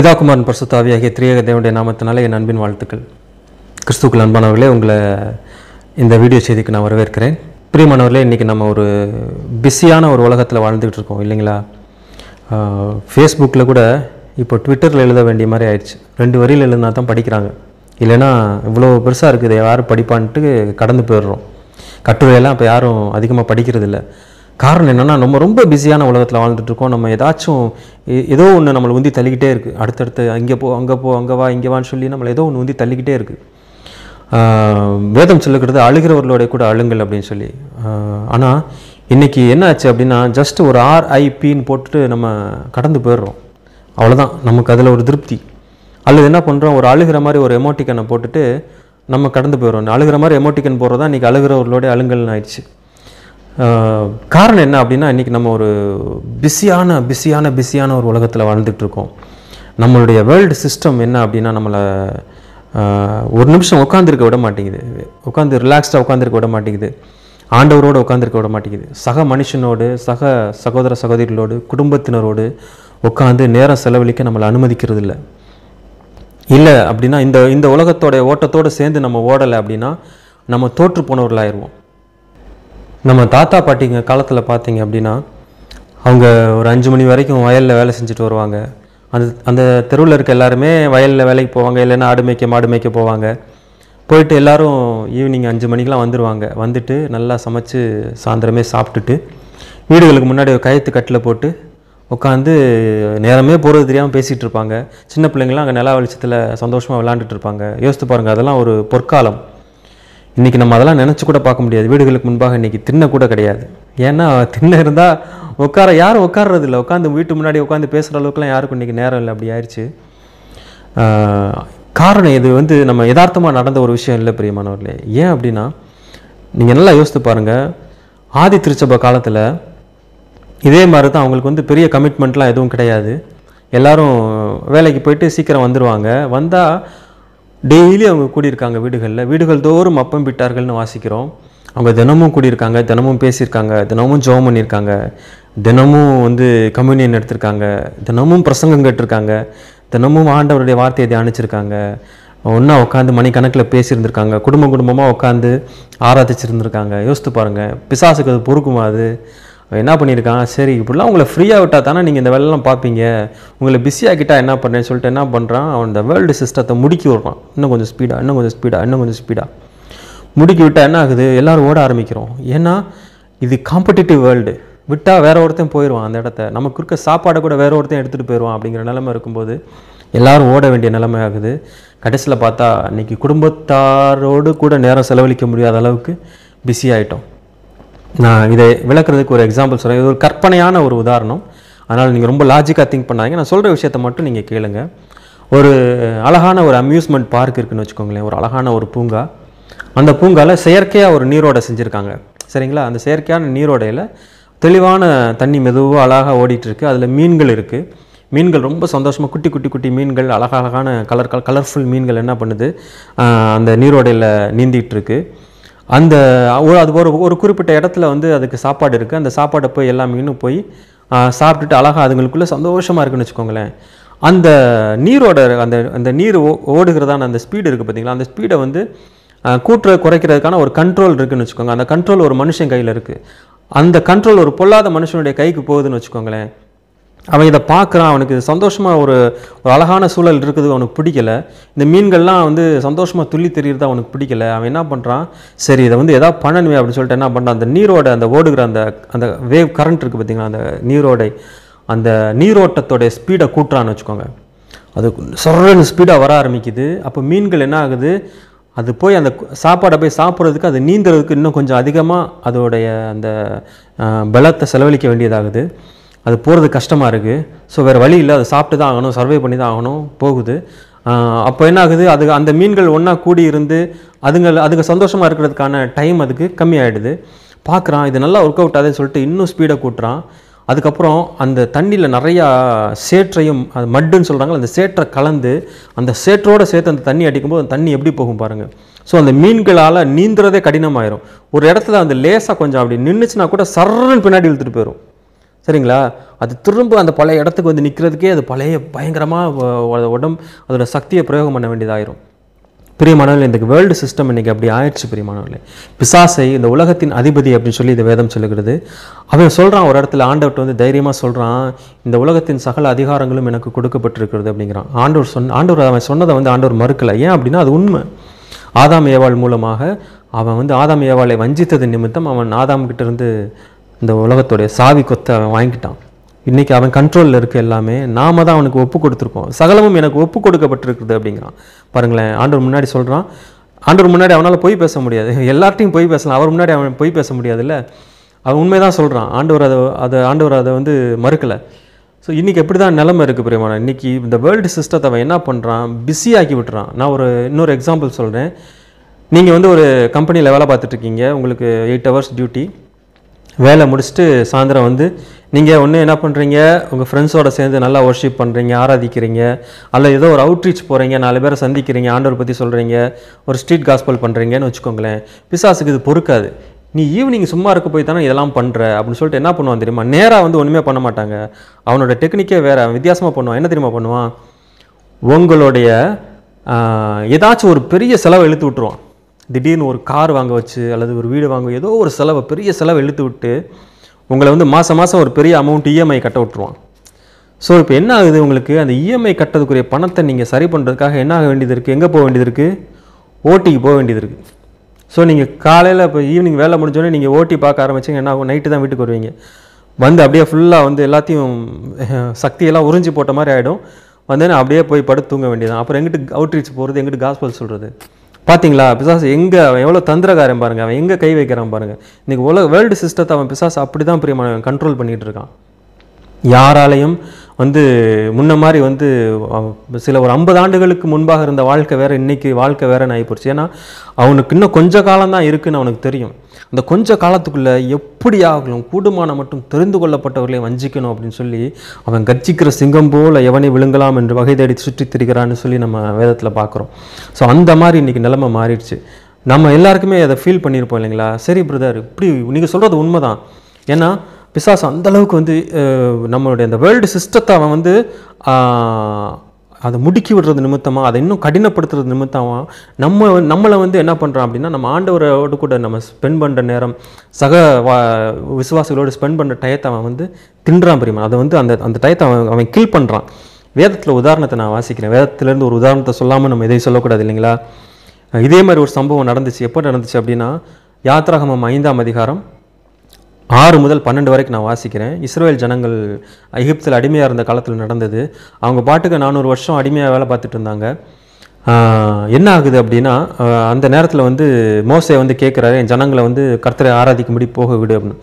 பிதாகுமாரன் பரிசுத்தாவியாகிய திரியக தேவனுடைய நாமத்தினால என் அன்பின் வாழ்த்துக்கள் கிறிஸ்துக்கள் அன்பானவர்களே உங்களை இந்த வீடியோ செய்திக்கு நான் வரவேற்கிறேன் பிரியமானவர்களே இன்றைக்கி நம்ம ஒரு பிஸியான ஒரு உலகத்தில் வாழ்ந்துக்கிட்டு இருக்கோம் இல்லைங்களா ஃபேஸ்புக்கில் கூட இப்போ ட்விட்டரில் எழுத வேண்டிய மாதிரி ஆயிடுச்சு ரெண்டு வரியில் எழுதினா தான் படிக்கிறாங்க இல்லைனா இவ்வளோ பெருசாக இருக்குது யாரும் படிப்பான்ட்டு கடந்து போயிடுறோம் கட்டுரையெல்லாம் இப்போ யாரும் அதிகமாக படிக்கிறதில்லை காரணம் என்னென்னா நம்ம ரொம்ப பிஸியான உலகத்தில் வாழ்ந்துட்டுருக்கோம் நம்ம ஏதாச்சும் ஏதோ ஒன்று நம்மளை உந்தி தள்ளிக்கிட்டே இருக்குது அடுத்தடுத்து அங்கே போ அங்கே போ அங்கே வா இங்கே வான்னு சொல்லி நம்மளை ஏதோ ஒன்று உந்தி தள்ளிக்கிட்டே இருக்குது வேதம் சொல்லுக்கிறது அழுகிறவர்களோட கூட அழுங்கள் அப்படின்னு சொல்லி ஆனால் இன்றைக்கி என்ன ஆச்சு அப்படின்னா ஜஸ்ட் ஒரு ஆர்ஐபின்னு போட்டுட்டு நம்ம கடந்து போயிடுறோம் அவ்வளோதான் நமக்கு அதில் ஒரு திருப்தி அல்லது என்ன பண்ணுறோம் ஒரு அழுகிற மாதிரி ஒரு எமோட்டிக்கனை போட்டுட்டு நம்ம கடந்து போயிடுறோம் அழுகிற மாதிரி எமோட்டிக்கன் போடுறதா இன்றைக்கி அழுகிறவர்களோட அழுங்கல்னு ஆயிடுச்சு காரணம் என்ன அப்படின்னா இன்றைக்கி நம்ம ஒரு பிஸியான பிஸியான பிஸியான ஒரு உலகத்தில் வாழ்ந்துட்டுருக்கோம் நம்மளுடைய வேர்ல்டு சிஸ்டம் என்ன அப்படின்னா நம்மளை ஒரு நிமிஷம் உட்காந்துருக்க விட மாட்டேங்குது உட்காந்து ரிலாக்ஸ்டாக உட்காந்துருக்க விட மாட்டேங்குது ஆண்டவரோடு உட்காந்துருக்க விட மாட்டேங்குது சக மனுஷனோடு சக சகோதர சகோதரிகளோடு குடும்பத்தினரோடு உட்காந்து நேரம் செலவழிக்க நம்மளை அனுமதிக்கிறது இல்லை இல்லை அப்படின்னா இந்த இந்த உலகத்தோடைய ஓட்டத்தோடு சேர்ந்து நம்ம ஓடலை அப்படின்னா நம்ம தோற்று போனவர்களாயிருவோம் நம்ம தாத்தா பாட்டிங்க காலத்தில் பார்த்தீங்க அப்படின்னா அவங்க ஒரு அஞ்சு மணி வரைக்கும் வயலில் வேலை செஞ்சுட்டு வருவாங்க அந்த அந்த தெருவில் இருக்க எல்லாருமே வயலில் வேலைக்கு போவாங்க இல்லைன்னா ஆடு மேய்க்க மாடு மேய்க்க போவாங்க போயிட்டு எல்லோரும் ஈவினிங் அஞ்சு மணிக்கெலாம் வந்துடுவாங்க வந்துட்டு நல்லா சமைச்சு சாயந்தரமே சாப்பிட்டுட்டு வீடுகளுக்கு முன்னாடி ஒரு கயத்து கட்டில் போட்டு உட்காந்து நேரமே போகிறது தெரியாமல் பேசிகிட்டு இருப்பாங்க சின்ன பிள்ளைங்களாம் அங்கே நிலா வெளிச்சத்தில் சந்தோஷமாக விளாண்டுட்டு இருப்பாங்க யோசித்து பாருங்கள் அதெல்லாம் ஒரு பொற்காலம் இன்றைக்கி நம்ம அதெல்லாம் நினச்சி கூட பார்க்க முடியாது வீடுகளுக்கு முன்பாக இன்றைக்கி தின்ன கூட கிடையாது ஏன்னா தின்ன இருந்தால் உட்கார யாரும் உட்கார்றது இல்லை உட்காந்து வீட்டு முன்னாடி உட்காந்து பேசுகிற அளவுக்குலாம் யாருக்கும் இன்றைக்கி நேரம் இல்லை அப்படி ஆயிடுச்சு காரணம் இது வந்து நம்ம யதார்த்தமாக நடந்த ஒரு விஷயம் இல்லை பிரியமானவர்களே ஏன் அப்படின்னா நீங்கள் நல்லா யோசித்து பாருங்கள் ஆதி திருச்சபை காலத்தில் இதே மாதிரி தான் அவங்களுக்கு வந்து பெரிய கமிட்மெண்ட்லாம் எதுவும் கிடையாது எல்லோரும் வேலைக்கு போயிட்டு சீக்கிரம் வந்துடுவாங்க வந்தால் டெய்லி அவங்க கூடியிருக்காங்க வீடுகளில் வீடுகள் தோறும் அப்பம் விட்டார்கள்னு வாசிக்கிறோம் அவங்க தினமும் கூடியிருக்காங்க தினமும் பேசியிருக்காங்க தினமும் ஜோம் பண்ணியிருக்காங்க தினமும் வந்து கம்யூனியன் எடுத்திருக்காங்க தினமும் பிரசங்கம் கேட்டிருக்காங்க தினமும் ஆண்டவருடைய வார்த்தையை தியானிச்சிருக்காங்க ஒன்றா உட்காந்து மணிக்கணக்கில் பேசியிருந்திருக்காங்க குடும்ப குடும்பமாக உட்காந்து ஆராதிச்சிருந்துருக்காங்க யோசித்து பாருங்கள் பிசாசுக்கு அது பொறுக்குமா அது என்ன பண்ணியிருக்கான் சரி இப்படிலாம் உங்களை ஃப்ரீயாக விட்டால் தானே நீங்கள் இந்த வேலைலாம் பார்ப்பீங்க உங்களை பிஸியாகிட்டால் என்ன பண்ணுறேன்னு சொல்லிட்டு என்ன பண்ணுறான் அவன் இந்த வேர்ல்டு சிஸ்டத்தை முடுக்கி விடுறான் இன்னும் கொஞ்சம் ஸ்பீடாக இன்னும் கொஞ்சம் ஸ்பீடாக இன்னும் கொஞ்சம் ஸ்பீடாக முடுக்கி விட்டால் என்ன ஆகுது எல்லோரும் ஓட ஆரம்பிக்கிறோம் ஏன்னா இது காம்படிட்டிவ் வேர்ல்டு விட்டால் வேற ஒருத்தன் போயிடுவான் அந்த இடத்த நமக்கு இருக்க சாப்பாடை கூட வேற ஒருத்தன் எடுத்துகிட்டு போயிடுவான் அப்படிங்கிற நிலமை இருக்கும்போது எல்லோரும் ஓட வேண்டிய நிலைமை ஆகுது கடைசியில் பார்த்தா இன்றைக்கி குடும்பத்தாரோடு கூட நேரம் செலவழிக்க முடியாத அளவுக்கு பிஸி ஆகிட்டோம் நான் இதை விளக்குறதுக்கு ஒரு எக்ஸாம்பிள் சொல்கிறேன் இது ஒரு கற்பனையான ஒரு உதாரணம் அதனால் நீங்கள் ரொம்ப லாஜிக்காக திங்க் பண்ணாதீங்க நான் சொல்கிற விஷயத்த மட்டும் நீங்கள் கேளுங்க ஒரு அழகான ஒரு அம்யூஸ்மெண்ட் பார்க் இருக்குதுன்னு வச்சுக்கோங்களேன் ஒரு அழகான ஒரு பூங்கா அந்த பூங்காவில் செயற்கையாக ஒரு நீரோடை செஞ்சுருக்காங்க சரிங்களா அந்த செயற்கையான நீரோடையில் தெளிவான தண்ணி மெதுவாக அழகாக ஓடிட்டுருக்கு அதில் மீன்கள் இருக்குது மீன்கள் ரொம்ப சந்தோஷமாக குட்டி குட்டி குட்டி மீன்கள் அழகழகான கலர் கலர்ஃபுல் மீன்கள் என்ன பண்ணுது அந்த நீரோடையில் நீந்திகிட்டு இருக்குது அந்த அது ஒரு ஒரு குறிப்பிட்ட இடத்துல வந்து அதுக்கு சாப்பாடு இருக்குது அந்த சாப்பாடை போய் எல்லா மீனும் போய் சாப்பிட்டுட்டு அழகாக அதுங்களுக்குள்ளே சந்தோஷமாக இருக்குன்னு வச்சுக்கோங்களேன் அந்த நீரோட அந்த அந்த நீர் ஓடுகிறதான அந்த ஸ்பீடு இருக்குது பார்த்தீங்களா அந்த ஸ்பீடை வந்து கூட்டுற குறைக்கிறதுக்கான ஒரு கண்ட்ரோல் இருக்குதுன்னு வச்சுக்கோங்க அந்த கண்ட்ரோல் ஒரு மனுஷன் கையில் இருக்குது அந்த கண்ட்ரோல் ஒரு பொல்லாத மனுஷனுடைய கைக்கு போகுதுன்னு வச்சுக்கோங்களேன் அவன் இதை பார்க்குறான் அவனுக்கு சந்தோஷமாக ஒரு ஒரு அழகான சூழல் இருக்குது அவனுக்கு பிடிக்கல இந்த மீன்கள்லாம் வந்து சந்தோஷமாக துள்ளி தெரியுறது அவனுக்கு பிடிக்கல அவன் என்ன பண்ணுறான் சரி இதை வந்து எதாவது பண்ணணுமே அப்படின்னு சொல்லிட்டு என்ன பண்ணுறான் அந்த நீரோட அந்த ஓடுகிற அந்த அந்த வேவ் கரண்ட் இருக்குது பார்த்திங்களா அந்த நீரோடை அந்த நீரோட்டத்தோடைய ஸ்பீடை கூட்டுறான்னு வச்சுக்கோங்க அது சொல்றன்னு ஸ்பீடாக வர ஆரம்பிக்குது அப்போ மீன்கள் என்ன ஆகுது அது போய் அந்த சாப்பாடை போய் சாப்பிட்றதுக்கு அது நீந்துறதுக்கு இன்னும் கொஞ்சம் அதிகமாக அதோடைய அந்த பலத்தை செலவழிக்க வேண்டியதாகுது அது போகிறது கஷ்டமாக இருக்குது ஸோ வேறு வழி இல்லை அதை சாப்பிட்டு தான் ஆகணும் சர்வே பண்ணி தான் ஆகணும் போகுது அப்போ என்ன ஆகுது அது அந்த மீன்கள் ஒன்றா கூடி இருந்து அதுங்க அதுங்க சந்தோஷமாக இருக்கிறதுக்கான டைம் அதுக்கு கம்மியாயிடுது பார்க்குறான் இது நல்லா ஒர்க் அவுட் ஆகுதுன்னு சொல்லிட்டு இன்னும் ஸ்பீடை கூட்டுறான் அதுக்கப்புறம் அந்த தண்ணியில் நிறையா சேற்றையும் அது மட்டுன்னு சொல்கிறாங்க அந்த சேற்றை கலந்து அந்த சேற்றோடு சேர்த்து அந்த தண்ணி அடிக்கும்போது அந்த தண்ணி எப்படி போகும் பாருங்கள் ஸோ அந்த மீன்களால் நீந்துறதே கடினமாயிரும் ஒரு இடத்துல அந்த லேசாக கொஞ்சம் அப்படி நின்றுச்சுன்னா கூட சர்றன்னு பின்னாடி இழுத்துட்டு போயிடும் சரிங்களா அது திரும்ப அந்த பழைய இடத்துக்கு வந்து நிற்கிறதுக்கே அது பழைய பயங்கரமாக உடம்பு அதோட சக்தியை பிரயோகம் பண்ண வேண்டியதாயிரும் பிரியமானவர்களே இந்த வேர்ல்டு சிஸ்டம் இன்னைக்கு அப்படி ஆயிடுச்சு பிரியமானவர்களே பிசாசை இந்த உலகத்தின் அதிபதி அப்படின்னு சொல்லி இந்த வேதம் சொல்லுகிறது அவன் சொல்கிறான் ஒரு இடத்துல ஆண்டவர்கிட்ட வந்து தைரியமாக சொல்கிறான் இந்த உலகத்தின் சகல அதிகாரங்களும் எனக்கு கொடுக்கப்பட்டிருக்கிறது அப்படிங்கிறான் ஆண்டவர் சொன்ன ஆண்டவர் அவன் சொன்னதை வந்து ஆண்டவர் மறுக்கலை ஏன் அப்படின்னா அது உண்மை ஆதாம் ஏவாள் மூலமாக அவன் வந்து ஆதாம் ஏவாளை வஞ்சித்தது நிமித்தம் அவன் ஆதாம் கிட்டேருந்து இந்த உலகத்துடைய சாவி கொத்தை அவன் வாங்கிட்டான் இன்றைக்கி அவன் கண்ட்ரோலில் இருக்க எல்லாமே நாம் தான் அவனுக்கு ஒப்பு கொடுத்துருக்கோம் சகலமும் எனக்கு ஒப்பு கொடுக்கப்பட்டிருக்குது அப்படிங்கிறான் பாருங்களேன் ஆண்டவர் முன்னாடி சொல்கிறான் ஆண்டவர் முன்னாடி அவனால் போய் பேச முடியாது எல்லார்ட்டையும் போய் பேசலாம் அவர் முன்னாடி அவன் போய் பேச முடியாதுல்ல அவன் உண்மை தான் சொல்கிறான் ஆண்டவர் அதை அதை ஆண்டவர் அதை வந்து மறுக்கலை ஸோ இன்றைக்கி எப்படி தான் நிலமை இருக்குது பிரியமான இன்றைக்கி இந்த வேர்ல்டு சிஸ்டத்தை அவன் என்ன பண்ணுறான் பிஸியாகி விட்டுறான் நான் ஒரு இன்னொரு எக்ஸாம்பிள் சொல்கிறேன் நீங்கள் வந்து ஒரு கம்பெனியில் வேலை பார்த்துட்ருக்கீங்க உங்களுக்கு எயிட் ஹவர்ஸ் டியூட்டி வேலை முடிச்சுட்டு சாயந்தரம் வந்து நீங்கள் ஒன்று என்ன பண்ணுறீங்க உங்கள் ஃப்ரெண்ட்ஸோடு சேர்ந்து நல்லா ஒர்ஷிப் பண்ணுறீங்க ஆராதிக்கிறீங்க அல்ல ஏதோ ஒரு அவுட்ரீச் போகிறீங்க நாலு பேரை சந்திக்கிறீங்க ஆண்டவர் பற்றி சொல்கிறீங்க ஒரு ஸ்ட்ரீட் காஸ்பல் பண்ணுறீங்கன்னு வச்சுக்கோங்களேன் பிசாசுக்கு இது பொறுக்காது நீ ஈவினிங் சும்மா இருக்க போய் தானே இதெல்லாம் பண்ணுற அப்படின்னு சொல்லிட்டு என்ன பண்ணுவான் தெரியுமா நேராக வந்து ஒன்றுமே பண்ண மாட்டாங்க அவனோட டெக்னிக்கே வேறு வித்தியாசமாக பண்ணுவான் என்ன தெரியுமா பண்ணுவான் உங்களுடைய ஏதாச்சும் ஒரு பெரிய செலவை இழுத்து விட்டுருவான் திடீர்னு ஒரு கார் வாங்க வச்சு அல்லது ஒரு வீடு வாங்க ஏதோ ஒரு செலவை பெரிய செலவை இழுத்து விட்டு உங்களை வந்து மாதம் மாதம் ஒரு பெரிய அமௌண்ட் இஎம்ஐ e கட்ட விட்டுருவான் ஸோ இப்போ என்ன ஆகுது உங்களுக்கு அந்த இஎம்ஐ e கட்டதுக்குரிய பணத்தை நீங்கள் சரி பண்ணுறதுக்காக என்ன ஆக வேண்டியது இருக்குது எங்கே போக வேண்டியது இருக்குது ஓட்டிக்கு போக வேண்டியது இருக்குது ஸோ நீங்கள் காலையில் இப்போ ஈவினிங் வேலை முடிஞ்சோடனே நீங்கள் ஓட்டி பார்க்க ஆரம்பிச்சிங்க என்ன ஆகும் நைட்டு தான் வீட்டுக்கு வருவீங்க வந்து அப்படியே ஃபுல்லாக வந்து எல்லாத்தையும் சக்தியெல்லாம் உறிஞ்சி போட்ட மாதிரி ஆகிடும் வந்தேன்னா அப்படியே போய் படுத்து தூங்க வேண்டியதான் அப்புறம் எங்கிட்டு அவுட்ரீச் போகிறது எங்கிட்டு காஸ்பல் சொல்கிறது பார்த்தீங்களா பிசாஸ் எங்கே அவன் எவ்வளோ தந்திரகாரம் பாருங்கள் அவன் எங்கே கை வைக்கிறான் பாருங்கள் இன்றைக்கி உலக வேர்ல்டு சிஸ்டத்தை அவன் பிசாசு அப்படி தான் பிரியமானவன் கண்ட்ரோல் பண்ணிகிட்டு இருக்கான் யாராலையும் வந்து முன்ன மாதிரி வந்து சில ஒரு ஐம்பது ஆண்டுகளுக்கு முன்பாக இருந்த வாழ்க்கை வேறு இன்றைக்கி வாழ்க்கை வேறுன்னு ஆகி போச்சு ஏன்னா அவனுக்கு இன்னும் காலம் காலம்தான் இருக்குதுன்னு அவனுக்கு தெரியும் அந்த கொஞ்ச காலத்துக்குள்ளே ஆகலும் கூடுமான மட்டும் தெரிந்து கொள்ளப்பட்டவர்களை வஞ்சிக்கணும் அப்படின்னு சொல்லி அவன் கட்சிக்கிற சிங்கம் போல் எவனை விழுங்கலாம் என்று வகை தேடி சுற்றி திரிகிறான்னு சொல்லி நம்ம வேதத்தில் பார்க்குறோம் ஸோ அந்த மாதிரி இன்றைக்கி நிலைமை மாறிடுச்சு நம்ம எல்லாருக்குமே அதை ஃபீல் பண்ணியிருப்போம் இல்லைங்களா சரி பிரதர் இப்படி நீங்கள் சொல்கிறது உண்மைதான் ஏன்னா பிசாஸ் அந்தளவுக்கு வந்து நம்மளுடைய அந்த வேர்ல்டு சிஸ்டத்தை அவன் வந்து அதை முடுக்கி விடுறது நிமித்தமாக அதை இன்னும் கடினப்படுத்துறது நிமித்தமாக நம்ம நம்மளை வந்து என்ன பண்ணுறான் அப்படின்னா நம்ம ஆண்டவரோடு கூட நம்ம ஸ்பெண்ட் பண்ணுற நேரம் சக வா விசுவாசிகளோடு ஸ்பெண்ட் பண்ணுற டயத்தை அவன் வந்து தின்றான் பிரியமா அதை வந்து அந்த அந்த டயத்தை அவன் அவன் கில் பண்ணுறான் வேதத்தில் உதாரணத்தை நான் வாசிக்கிறேன் வேதத்துலேருந்து ஒரு உதாரணத்தை சொல்லாமல் நம்ம எதையும் சொல்லக்கூடாது இல்லைங்களா இதே மாதிரி ஒரு சம்பவம் நடந்துச்சு எப்போ நடந்துச்சு அப்படின்னா யாத்ராகமம் ஐந்தாம் அதிகாரம் ஆறு முதல் பன்னெண்டு வரைக்கும் நான் வாசிக்கிறேன் இஸ்ரேல் ஜனங்கள் எகிப்தில் அடிமையாக இருந்த காலத்தில் நடந்தது அவங்க பாட்டுக்கு நானூறு வருஷம் அடிமையாக வேலை பார்த்துட்டு இருந்தாங்க என்ன ஆகுது அப்படின்னா அந்த நேரத்தில் வந்து மோசையை வந்து கேட்குறாரு என் ஜனங்களை வந்து கர்த்தரை ஆராதிக்கும்படி போக விடு அப்படின்னு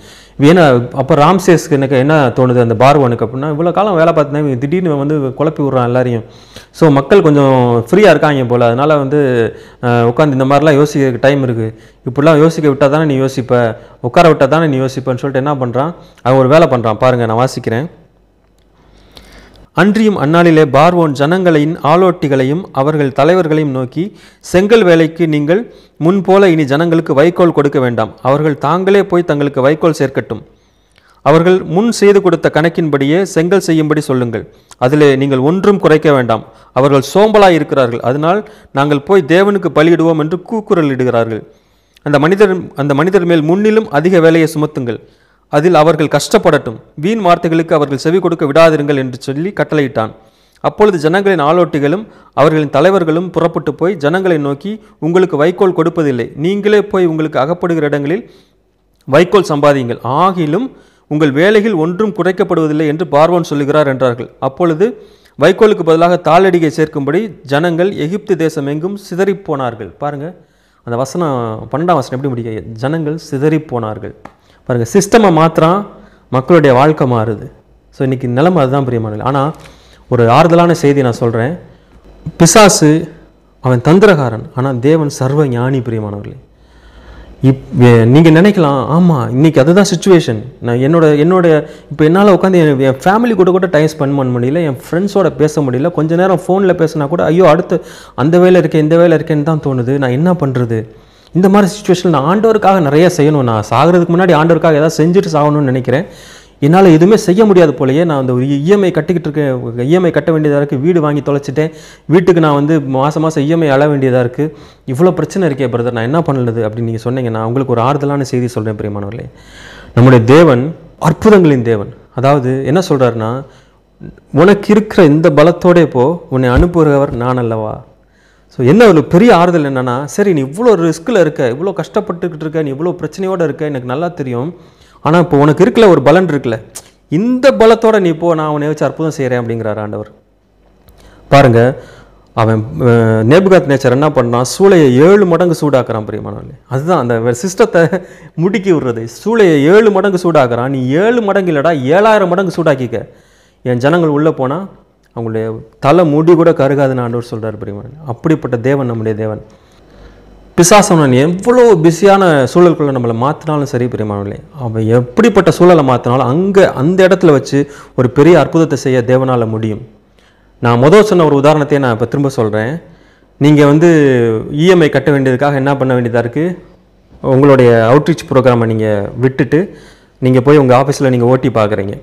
ஏன்னா அப்போ ராம்சேஸ்க்கு எனக்கு என்ன தோணுது அந்த பார்வனுக்கு அப்படின்னா இவ்வளோ காலம் வேலை பார்த்தேன் திடீர்னு வந்து குழப்பி விட்றான் எல்லாரையும் ஸோ மக்கள் கொஞ்சம் ஃப்ரீயாக இருக்காங்க போல் அதனால் வந்து உட்காந்து இந்த மாதிரிலாம் யோசிக்க டைம் இருக்குது இப்படிலாம் யோசிக்க விட்டால் தானே நீ யோசிப்ப உட்கார விட்டால் தானே நீ யோசிப்பேன்னு சொல்லிட்டு என்ன பண்ணுறான் அவன் ஒரு வேலை பண்ணுறான் பாருங்கள் நான் வாசிக்கிறேன் அன்றியும் அந்நாளிலே பார்வோன் ஜனங்களையும் ஆலோட்டிகளையும் அவர்கள் தலைவர்களையும் நோக்கி செங்கல் வேலைக்கு நீங்கள் முன்போல இனி ஜனங்களுக்கு வைக்கோல் கொடுக்க வேண்டாம் அவர்கள் தாங்களே போய் தங்களுக்கு வைக்கோல் சேர்க்கட்டும் அவர்கள் முன் செய்து கொடுத்த கணக்கின்படியே செங்கல் செய்யும்படி சொல்லுங்கள் அதிலே நீங்கள் ஒன்றும் குறைக்க வேண்டாம் அவர்கள் சோம்பலாய் இருக்கிறார்கள் அதனால் நாங்கள் போய் தேவனுக்கு பலியிடுவோம் என்று கூக்குரல் இடுகிறார்கள் அந்த மனிதர் அந்த மனிதர் மேல் முன்னிலும் அதிக வேலையை சுமத்துங்கள் அதில் அவர்கள் கஷ்டப்படட்டும் வீண் வார்த்தைகளுக்கு அவர்கள் செவி கொடுக்க விடாதிருங்கள் என்று சொல்லி கட்டளையிட்டான் அப்பொழுது ஜனங்களின் ஆளோட்டிகளும் அவர்களின் தலைவர்களும் புறப்பட்டு போய் ஜனங்களை நோக்கி உங்களுக்கு வைக்கோல் கொடுப்பதில்லை நீங்களே போய் உங்களுக்கு அகப்படுகிற இடங்களில் வைக்கோல் சம்பாதியுங்கள் ஆகிலும் உங்கள் வேலையில் ஒன்றும் குறைக்கப்படுவதில்லை என்று பார்வோன் சொல்லுகிறார் என்றார்கள் அப்பொழுது வைக்கோலுக்கு பதிலாக தாளடிகை சேர்க்கும்படி ஜனங்கள் எகிப்து தேசம் எங்கும் சிதறிப்போனார்கள் பாருங்கள் அந்த வசனம் பன்னெண்டாம் வசனம் எப்படி முடிக்க ஜனங்கள் சிதறிப்போனார்கள் பாருங்கள் சிஸ்டமை மாத்திரம் மக்களுடைய வாழ்க்கை மாறுது ஸோ இன்றைக்கி நிலைமை அதுதான் பிரியமானது ஆனால் ஒரு ஆறுதலான செய்தி நான் சொல்கிறேன் பிசாசு அவன் தந்திரகாரன் ஆனால் தேவன் சர்வ ஞானி பிரியமானவர்களே இப் நீங்கள் நினைக்கலாம் ஆமாம் இன்றைக்கி அதுதான் சுச்சுவேஷன் நான் என்னோட என்னோடய இப்போ என்னால் உட்காந்து என் ஃபேமிலி கூட கூட டைம் ஸ்பெண்ட் பண்ண முடியல என் ஃப்ரெண்ட்ஸோட பேச முடியல கொஞ்சம் நேரம் ஃபோனில் பேசினா கூட ஐயோ அடுத்து அந்த வேலை இருக்கேன் இந்த வேலை இருக்கேன்னு தான் தோணுது நான் என்ன பண்ணுறது இந்த மாதிரி சுச்சுவேஷன் நான் ஆண்டவருக்காக நிறைய செய்யணும் நான் சாகிறதுக்கு முன்னாடி ஆண்டவருக்காக ஏதாவது செஞ்சுட்டு சாகணும்னு நினைக்கிறேன் என்னால் எதுவுமே செய்ய முடியாது போலயே நான் அந்த இஎம்ஐ கட்டிக்கிட்டு இருக்கேன் இஎம்ஐ கட்ட வேண்டியதாக இருக்குது வீடு வாங்கி தொலைச்சிட்டேன் வீட்டுக்கு நான் வந்து மாதம் மாதம் இஎம்ஐ அழ வேண்டியதாக இருக்குது இவ்வளோ பிரச்சனை இருக்கே பிரதர் நான் என்ன பண்ணலது அப்படின்னு நீங்கள் சொன்னீங்க நான் உங்களுக்கு ஒரு ஆறுதலான செய்தி சொல்கிறேன் பிரியமானவர்களே நம்முடைய தேவன் அற்புதங்களின் தேவன் அதாவது என்ன சொல்கிறாருன்னா உனக்கு இருக்கிற இந்த பலத்தோடே போ உன்னை அனுப்புகிறவர் நான் அல்லவா ஸோ என்ன ஒரு பெரிய ஆறுதல் என்னென்னா சரி நீ இவ்வளோ ரிஸ்கில் இருக்க இவ்வளோ கஷ்டப்பட்டுக்கிட்டு இருக்க நீ இவ்வளோ பிரச்சனையோடு இருக்க எனக்கு நல்லா தெரியும் ஆனால் இப்போ உனக்கு இருக்கல ஒரு பலன் இருக்குல்ல இந்த பலத்தோடு நீ இப்போ நான் அவனை வச்சு அற்புதம் செய்கிறேன் அப்படிங்கிறார் ஆண்டவர் பாருங்கள் அவன் நேபுகாத் நேச்சர் என்ன பண்ணான் சூளையை ஏழு மடங்கு சூடாக்குறான் பிரியமானவர்களே அதுதான் அந்த சிஸ்டத்தை முடுக்கி விடுறது சூளையை ஏழு மடங்கு சூடாக்குறான் நீ ஏழு மடங்கு இல்லைடா ஏழாயிரம் மடங்கு சூடாக்கிக்க என் ஜனங்கள் உள்ளே போனால் அவங்களுடைய தலை முடி கூட கருகாதுன்னு ஆண்டவர் சொல்கிறார் பிரியமரன் அப்படிப்பட்ட தேவன் நம்முடைய தேவன் பிசாசவன் எவ்வளோ பிஸியான சூழலுக்குள்ளே நம்மளை மாற்றினாலும் சரி பிரியமானவில்லை அவன் எப்படிப்பட்ட சூழலை மாற்றினாலும் அங்கே அந்த இடத்துல வச்சு ஒரு பெரிய அற்புதத்தை செய்ய தேவனால் முடியும் நான் முதல் சொன்ன ஒரு உதாரணத்தையே நான் இப்போ திரும்ப சொல்கிறேன் நீங்கள் வந்து இஎம்ஐ கட்ட வேண்டியதுக்காக என்ன பண்ண வேண்டியதாக இருக்குது உங்களுடைய அவுட்ரீச் ப்ரோக்ராமை நீங்கள் விட்டுட்டு நீங்கள் போய் உங்கள் ஆஃபீஸில் நீங்கள் ஓட்டி பார்க்குறீங்க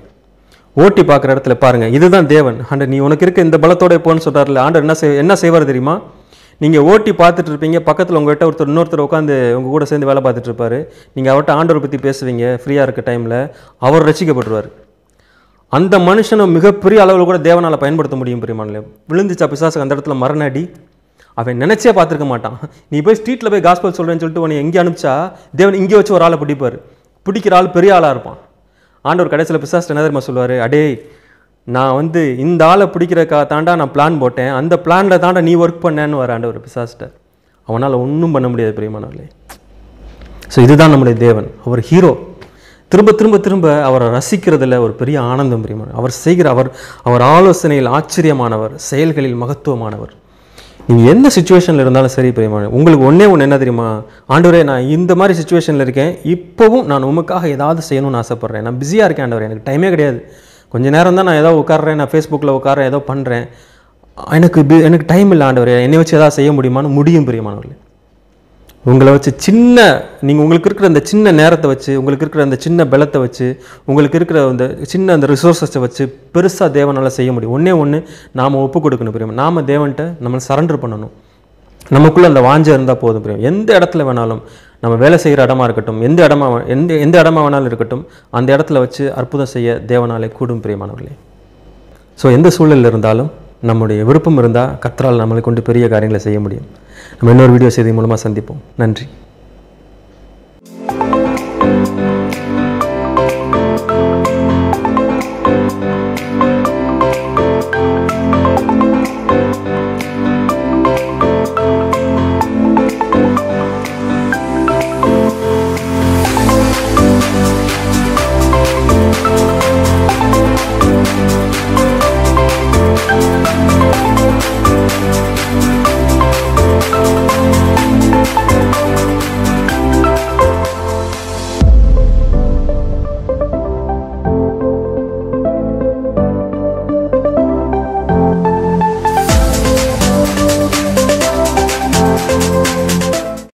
ஓட்டி பார்க்குற இடத்துல பாருங்கள் இதுதான் தேவன் ஆண்டர் நீ உனக்கு இருக்க இந்த பலத்தோடய போன்னு சொல்கிறார்ல ஆண்டர் என்ன செய் என்ன செய்வார் தெரியுமா நீங்கள் ஓட்டி பார்த்துட்டு இருப்பீங்க பக்கத்தில் உங்கள்கிட்ட ஒருத்தர் இன்னொருத்தர் உட்காந்து உங்கள் கூட சேர்ந்து வேலை பார்த்துட்டு இருப்பார் நீங்கள் அவர்கிட்ட ஆண்டவரை பற்றி பேசுவீங்க ஃப்ரீயாக இருக்க டைமில் அவர் ரசிக்கப்பட்டுருவார் அந்த மனுஷனை மிகப்பெரிய அளவில் கூட தேவனால் பயன்படுத்த முடியும் பிரியமானே விழுந்துச்சா பிசாசுக்கு அந்த இடத்துல மரணாடி அவன் நினச்சே பார்த்துருக்க மாட்டான் நீ போய் ஸ்ட்ரீட்டில் போய் காஸ்பல் சொல்கிறேன்னு சொல்லிட்டு உன்னை எங்கே அனுப்பிச்சா தேவன் இங்கே வச்சு ஒரு ஆளை பிடிப்பார் பிடிக்கிற ஆள் பெரிய ஆளாக இருப்பான் ஆண்டவர் கடைசியில் பிசாஸ்ட் என்ன தெரியுமா சொல்லுவார் அடே நான் வந்து இந்த ஆளை பிடிக்கிறக்கா தாண்டா நான் பிளான் போட்டேன் அந்த பிளானில் தாண்டா நீ ஒர்க் பண்ணேன்னு வர ஆண்டவர் பிசாஸ்ட்டை அவனால் ஒன்றும் பண்ண முடியாது பிரியமானவர்களே ஸோ இதுதான் நம்முடைய தேவன் அவர் ஹீரோ திரும்ப திரும்ப திரும்ப அவரை ரசிக்கிறதுல ஒரு பெரிய ஆனந்தம் பிரியமான அவர் செய்கிற அவர் அவர் ஆலோசனையில் ஆச்சரியமானவர் செயல்களில் மகத்துவமானவர் நீங்கள் எந்த சுச்சுவேஷனில் இருந்தாலும் சரி பிரியமான உங்களுக்கு ஒன்றே ஒன்று என்ன தெரியுமா ஆண்டவரே நான் இந்த மாதிரி சுச்சுவேஷனில் இருக்கேன் இப்போவும் நான் உமக்காக ஏதாவது செய்யணும்னு ஆசைப்பட்றேன் நான் பிஸியாக இருக்கேன் ஆண்டவர் எனக்கு டைமே கிடையாது கொஞ்சம் நேரம் தான் நான் ஏதோ உட்காறேன் நான் ஃபேஸ்புக்கில் உட்கார ஏதோ பண்ணுறேன் எனக்கு எனக்கு டைம் இல்லை ஆண்டவர் என்னை வச்சு ஏதாவது செய்ய முடியுமான்னு முடியும் பிரியமானவர்களே உங்களை வச்சு சின்ன நீங்கள் உங்களுக்கு இருக்கிற அந்த சின்ன நேரத்தை வச்சு உங்களுக்கு இருக்கிற அந்த சின்ன பலத்தை வச்சு உங்களுக்கு இருக்கிற அந்த சின்ன அந்த ரிசோர்ஸஸை வச்சு பெருசாக தேவனால் செய்ய முடியும் ஒன்றே ஒன்று நாம் ஒப்பு கொடுக்கணும் பிரியம் நாம் தேவன்கிட்ட நம்ம சரண்டர் பண்ணணும் நமக்குள்ளே அந்த வாஞ்சம் இருந்தால் போதும் பிரியம் எந்த இடத்துல வேணாலும் நம்ம வேலை செய்கிற இடமா இருக்கட்டும் எந்த இடமா எந்த எந்த இடமா வேணாலும் இருக்கட்டும் அந்த இடத்துல வச்சு அற்புதம் செய்ய தேவனாலே கூடும் பிரியமானவர்களே ஸோ எந்த சூழலில் இருந்தாலும் நம்முடைய விருப்பம் இருந்தால் கத்தரால் நம்மளை கொண்டு பெரிய காரியங்களை செய்ய முடியும் நம்ம இன்னொரு வீடியோ செய்தி மூலமாக சந்திப்போம் நன்றி